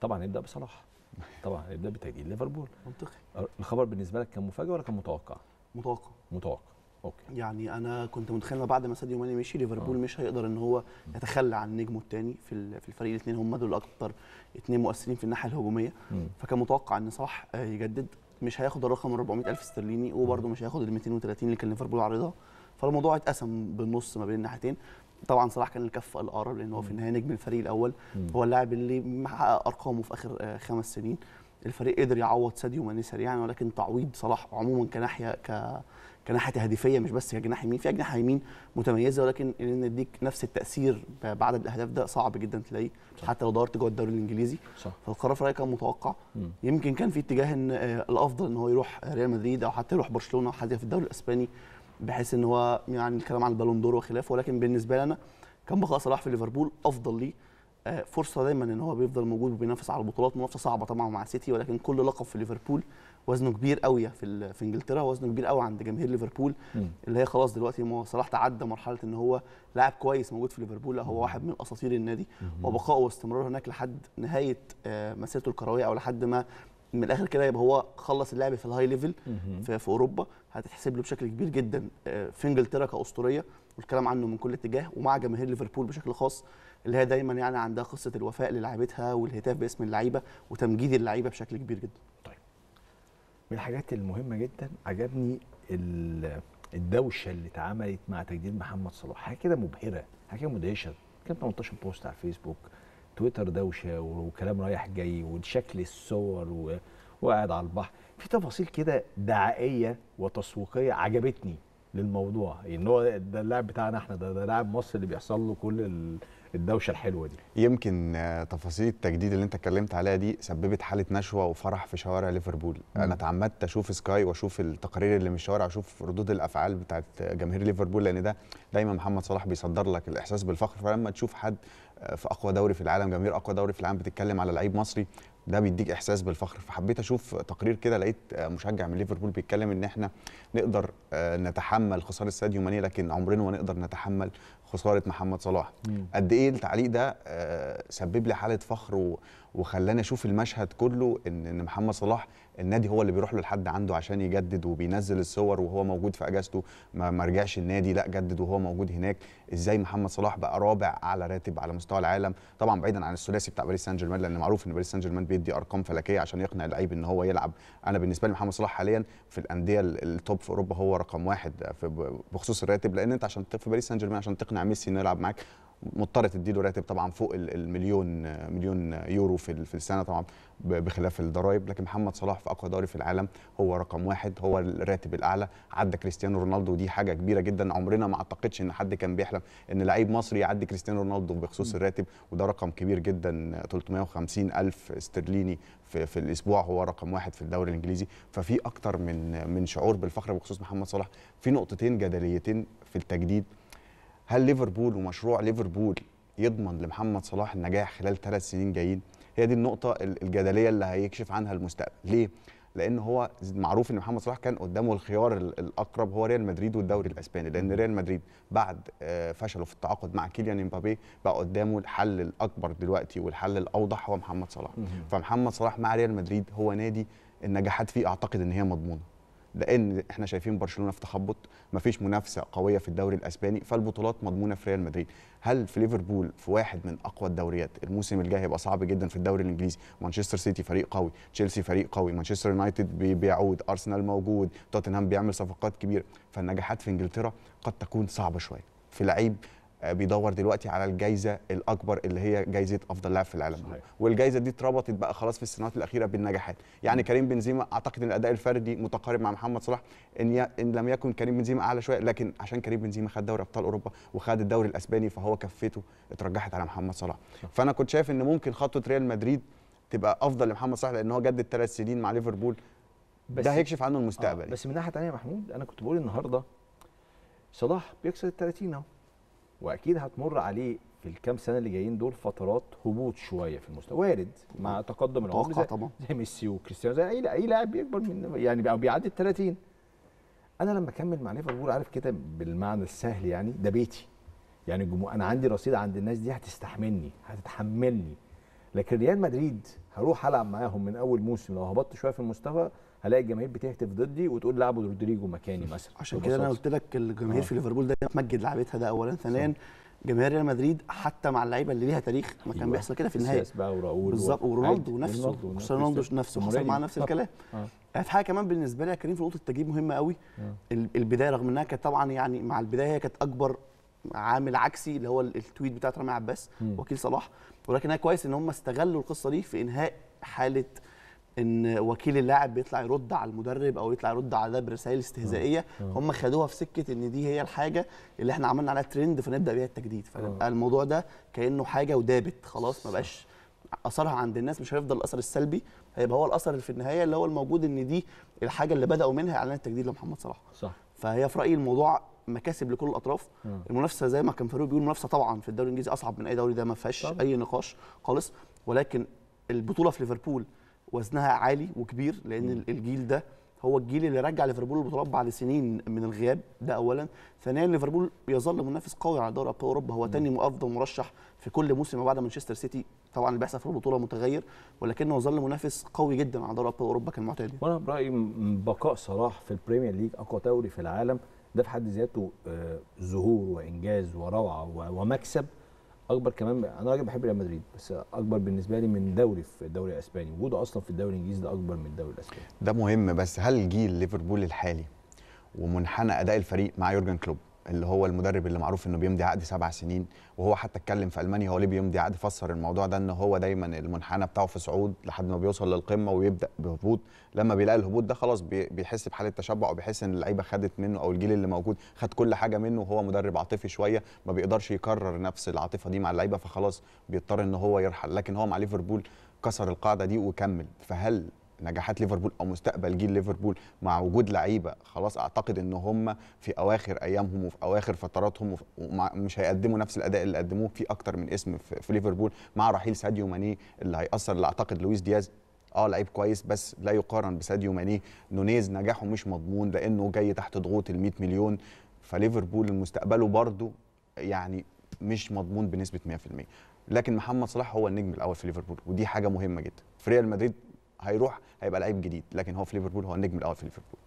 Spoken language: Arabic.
طبعا ابدا بصلاح طبعا ابدا بتجديد ليفربول منطقي أه، الخبر بالنسبه لك كان مفاجئ ولا كان متوقع؟ متوقع متوقع اوكي يعني انا كنت متخيل بعد ما ساديو ماني مشي ليفربول آه. مش هيقدر ان هو يتخلى عن نجمه الثاني في في الفريق الاثنين هم دول اكتر اثنين مؤثرين في الناحيه الهجوميه فكان متوقع ان صلاح يجدد مش هياخد الرقم 400000 استرليني وبرده مش هياخد ال 230 اللي كان ليفربول عارضها فالموضوع اتقسم بالنص ما بين الناحيتين طبعا صلاح كان الكف الاقرب لان هو في النهايه نجم الفريق الاول هو اللاعب اللي محقق ارقامه في اخر آه، خمس سنين الفريق قدر يعوض ساديو ماني سريعا ولكن تعويض صلاح عموما كناحيه ك كناحيه هدفيه مش بس كجناح يمين في اجنحه يمين متميزه ولكن ان نديك نفس التاثير بعدد الاهداف ده صعب جدا تلاقيه حتى لو دورت جوه الدوري الانجليزي صح. فالقرار في رايي كان متوقع مم. يمكن كان في اتجاه ان آه، الافضل ان هو يروح ريال مدريد او حتى يروح برشلونه او حتى في الدوري الاسباني بحيث ان هو يعني الكلام عن البالون دور وخلافه ولكن بالنسبه لي انا كان بقاء صلاح في ليفربول افضل ليه آه، فرصه دايما ان هو بيفضل موجود وبينافس على البطولات منافسه صعبه طبعا مع السيتي ولكن كل لقب في ليفربول وزنه كبير قوي في في انجلترا وزنه كبير قوي عند جماهير ليفربول اللي هي خلاص دلوقتي ما صلاح تعدى مرحله ان هو لاعب كويس موجود في ليفربول لا هو واحد من اساطير النادي وبقاؤه واستمراره هناك لحد نهايه آه، مسيرته الكرويه او لحد ما من الاخر كده يبقى هو خلص اللعب في الهاي ليفل في, في اوروبا هتتحسب له بشكل كبير جدا آه، في انجلترا كاسطوريه والكلام عنه من كل اتجاه ومع جماهير ليفربول بشكل خاص اللي هي دايما يعني عندها قصه الوفاء للعيبتها والهتاف باسم اللعيبه وتمجيد اللعيبه بشكل كبير جدا. طيب من الحاجات المهمه جدا عجبني الدوشه اللي اتعملت مع تجديد محمد صلاح حاجه كده مبهره حاجه كده مدهشه كان 18 بوست على الفيسبوك تويتر دوشه وكلام رايح جاي وشكل الصور وقاعد على البحر في تفاصيل كده دعائيه وتسويقيه عجبتني للموضوع يعني ان هو ده اللاعب بتاعنا احنا ده, ده لاعب مصر اللي بيحصل له كل ال... الدوشه الحلوه دي يمكن آه، تفاصيل التجديد اللي انت اتكلمت عليها دي سببت حاله نشوه وفرح في شوارع ليفربول مم. انا تعمدت اشوف سكاي واشوف التقارير اللي من الشوارع واشوف ردود الافعال بتاعت جماهير ليفربول لان ده دايما محمد صلاح بيصدر لك الاحساس بالفخر فلما تشوف حد آه، في اقوى دوري في العالم جماهير اقوى دوري في العالم بتتكلم على لعيب مصري ده بيديك احساس بالفخر فحبيت اشوف تقرير كده لقيت مشجع من ليفربول بيتكلم ان احنا نقدر آه، نتحمل خساره ساديو ماني لكن عمرنا ما نقدر نتحمل خساره محمد صلاح قد ايه التعليق ده آه، سبب لي حاله فخر وخلاني اشوف المشهد كله ان ان محمد صلاح النادي هو اللي بيروح له لحد عنده عشان يجدد وبينزل الصور وهو موجود في اجازته ما, مرجعش رجعش النادي لا جدد وهو موجود هناك ازاي محمد صلاح بقى رابع على راتب على مستوى العالم طبعا بعيدا عن الثلاثي بتاع باريس سان جيرمان لان معروف ان باريس سان جيرمان بيدي ارقام فلكيه عشان يقنع اللعيب ان هو يلعب انا بالنسبه لي محمد صلاح حاليا في الانديه التوب في اوروبا هو رقم واحد بخصوص الراتب لان انت عشان في باريس سان جيرمان عشان تقنع ميسي انه يلعب معاك مضطر تديله راتب طبعا فوق المليون مليون يورو في في السنه طبعا بخلاف الضرائب لكن محمد صلاح في اقوى دوري في العالم هو رقم واحد هو الراتب الاعلى عدى كريستيانو رونالدو ودي حاجه كبيره جدا عمرنا ما اعتقدش ان حد كان بيحلم ان لعيب مصري يعدي كريستيانو رونالدو بخصوص الراتب وده رقم كبير جدا 350 الف استرليني في, في الاسبوع هو رقم واحد في الدوري الانجليزي ففي اكتر من من شعور بالفخر بخصوص محمد صلاح في نقطتين جدليتين في التجديد هل ليفربول ومشروع ليفربول يضمن لمحمد صلاح النجاح خلال ثلاث سنين جايين هي دي النقطه الجدليه اللي هيكشف عنها المستقبل ليه لان هو معروف ان محمد صلاح كان قدامه الخيار الاقرب هو ريال مدريد والدوري الاسباني لان ريال مدريد بعد آه، فشله في التعاقد مع كيليان امبابي بقى قدامه الحل الاكبر دلوقتي والحل الاوضح هو محمد صلاح فمحمد صلاح مع ريال مدريد هو نادي النجاحات فيه اعتقد ان هي مضمونه لان احنا شايفين برشلونه في تخبط مفيش منافسه قويه في الدوري الاسباني فالبطولات مضمونه في ريال مدريد هل في ليفربول في واحد من اقوى الدوريات الموسم الجاي هيبقى صعب جدا في الدوري الانجليزي مانشستر سيتي فريق قوي تشيلسي فريق قوي مانشستر يونايتد بيعود ارسنال موجود توتنهام بيعمل صفقات كبيره فالنجاحات في انجلترا قد تكون صعبه شويه في لعيب آه، بيدور دلوقتي على الجائزه الاكبر اللي هي جائزه افضل لاعب في العالم صحيح. والجائزه دي اتربطت بقى خلاص في السنوات الاخيره بالنجاحات يعني كريم بنزيما اعتقد ان الاداء الفردي متقارب مع محمد صلاح ان, ي... إن لم يكن كريم بنزيما اعلى شويه لكن عشان كريم بنزيما خد دوري ابطال اوروبا وخد الدوري الاسباني فهو كفته اترجحت على محمد صلاح صح. فانا كنت شايف ان ممكن خطوه ريال مدريد تبقى افضل لمحمد صلاح لان هو جدد ثلاث سنين مع ليفربول بس ده هيكشف عنه المستقبل آه بس من ناحيه ثانيه محمود انا كنت بقول النهارده صلاح بيكسر ال 30 اهو واكيد هتمر عليه في الكام سنه اللي جايين دول فترات هبوط شويه في المستوى وارد مع تقدم العمر زي, طبعا. زي ميسي وكريستيانو زي اي اي لاعب بيكبر من يعني او بيعدي ال 30 انا لما اكمل مع ليفربول عارف كده بالمعنى السهل يعني ده بيتي يعني الجمهور انا عندي رصيد عند الناس دي هتستحملني هتتحملني لكن ريال مدريد هروح العب معاهم من اول موسم لو هبطت شويه في المستوى هلاقي الجماهير بتهتف ضدي وتقول لعبوا رودريجو مكاني مثلا عشان كده انا قلت لك الجماهير في آه. ليفربول ده تمجد لعبتها ده اولا ثانيا جماهير ريال مدريد حتى مع اللعيبه اللي ليها تاريخ ما كان أيوة. بيحصل كده في النهايه بالظبط ورونالدو نفسه كريستيانو رونالدو نفسه حصل معاه نفس الكلام آه. آه. في حاجه كمان بالنسبه لي يا كريم في نقطه التجيب مهمه قوي آه. البدايه رغم انها كانت طبعا يعني مع البدايه هي كانت اكبر عامل عكسي اللي هو التويت بتاعت رامي عباس وكيل صلاح ولكن كويس ان هم استغلوا القصه دي في انهاء حاله ان وكيل اللاعب بيطلع يرد على المدرب او يطلع يرد على ده برسائل استهزائيه هم خدوها في سكه ان دي هي الحاجه اللي احنا عملنا عليها ترند فنبدا بيها التجديد فبقى الموضوع ده كانه حاجه ودابت خلاص ما بقاش اثرها عند الناس مش هيفضل الاثر السلبي هيبقى هو الاثر في النهايه اللي هو الموجود ان دي الحاجه اللي بداوا منها اعلان التجديد لمحمد صلاح صح فهي في رايي الموضوع مكاسب لكل الاطراف مم. المنافسه زي ما كان فاروق بيقول المنافسه طبعا في الدوري الانجليزي اصعب من اي دوري ده ما فيهاش اي نقاش خالص ولكن البطوله في ليفربول وزنها عالي وكبير لان مم. الجيل ده هو الجيل اللي رجع ليفربول البطولات بعد سنين من الغياب ده اولا ثانيا ليفربول يظل منافس قوي على دوري ابطال اوروبا هو ثاني افضل مرشح في كل موسم بعد مانشستر سيتي طبعا اللي بيحصل في البطوله متغير ولكنه يظل منافس قوي جدا على دوري ابطال اوروبا كالمعتاد وانا برايي بقاء صلاح في البريمير ليج اقوى دوري في العالم ده في حد ذاته آه، ظهور وانجاز وروعه ومكسب اكبر كمان انا راجل بحب ريال مدريد بس اكبر بالنسبه لي من دوري في الدوري الاسباني وجوده اصلا في الدوري الانجليزي ده اكبر من الدوري الاسباني ده مهم بس هل جيل ليفربول الحالي ومنحنى اداء الفريق مع يورجن كلوب اللي هو المدرب اللي معروف انه بيمضي عقد سبع سنين وهو حتى اتكلم في المانيا هو ليه بيمضي عقد فسر الموضوع ده ان هو دايما المنحنى بتاعه في صعود لحد ما بيوصل للقمه ويبدا بهبوط لما بيلاقي الهبوط ده خلاص بيحس بحاله تشبع وبيحس ان اللعيبه خدت منه او الجيل اللي موجود خد كل حاجه منه وهو مدرب عاطفي شويه ما بيقدرش يكرر نفس العاطفه دي مع اللعيبه فخلاص بيضطر ان هو يرحل لكن هو مع ليفربول كسر القاعده دي وكمل فهل نجاحات ليفربول او مستقبل جيل ليفربول مع وجود لعيبه خلاص اعتقد ان هم في اواخر ايامهم وفي اواخر فتراتهم ومش هيقدموا نفس الاداء اللي قدموه في اكتر من اسم في ليفربول مع رحيل ساديو ماني اللي هياثر اللي اعتقد لويس دياز اه لعيب كويس بس لا يقارن بساديو ماني نونيز نجاحه مش مضمون لانه جاي تحت ضغوط ال 100 مليون فليفربول مستقبله برضه يعني مش مضمون بنسبه 100% لكن محمد صلاح هو النجم الاول في ليفربول ودي حاجه مهمه جدا في ريال مدريد هيروح هيبقى لعيب جديد لكن هو في ليفربول هو النجم الاول في ليفربول